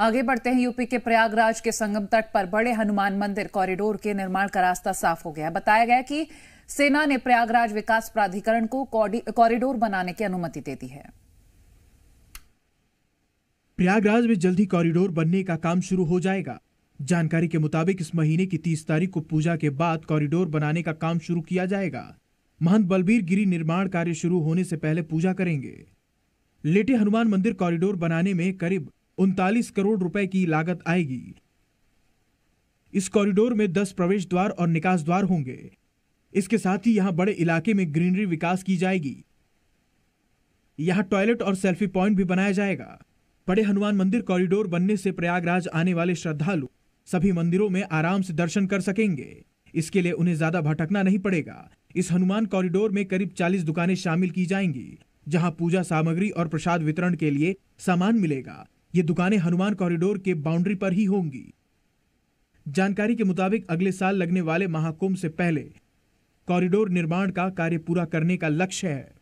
आगे बढ़ते हैं यूपी के प्रयागराज के संगम तट पर बड़े हनुमान मंदिर कॉरिडोर के निर्माण का रास्ता साफ हो गया बताया गया कि सेना ने प्रयागराज विकास प्राधिकरण को कॉरिडोर बनाने की अनुमति दे दी है प्रयागराज में जल्द ही कॉरिडोर बनने का काम शुरू हो जाएगा जानकारी के मुताबिक इस महीने की तीस तारीख को पूजा के बाद कॉरिडोर बनाने का काम शुरू किया जाएगा महंत बलबीर गिरी निर्माण कार्य शुरू होने से पहले पूजा करेंगे लेटे हनुमान मंदिर कॉरिडोर बनाने में करीब उनतालीस करोड़ रुपए की लागत आएगी इस कॉरिडोर में दस प्रवेश द्वार और निकास द्वार होंगे इसके साथ ही यहां बड़े इलाके में ग्रीनरी विकास की जाएगी यहां टॉयलेट और सेल्फी पॉइंट भी बनाया जाएगा बड़े हनुमान मंदिर कॉरिडोर बनने से प्रयागराज आने वाले श्रद्धालु सभी मंदिरों में आराम से दर्शन कर सकेंगे इसके लिए उन्हें ज्यादा भटकना नहीं पड़ेगा इस हनुमान कॉरिडोर में करीब 40 दुकानें शामिल की जाएंगी जहां पूजा सामग्री और प्रसाद वितरण के लिए सामान मिलेगा ये दुकानें हनुमान कॉरिडोर के बाउंड्री पर ही होंगी जानकारी के मुताबिक अगले साल लगने वाले महाकुंभ से पहले कॉरिडोर निर्माण का कार्य पूरा करने का लक्ष्य है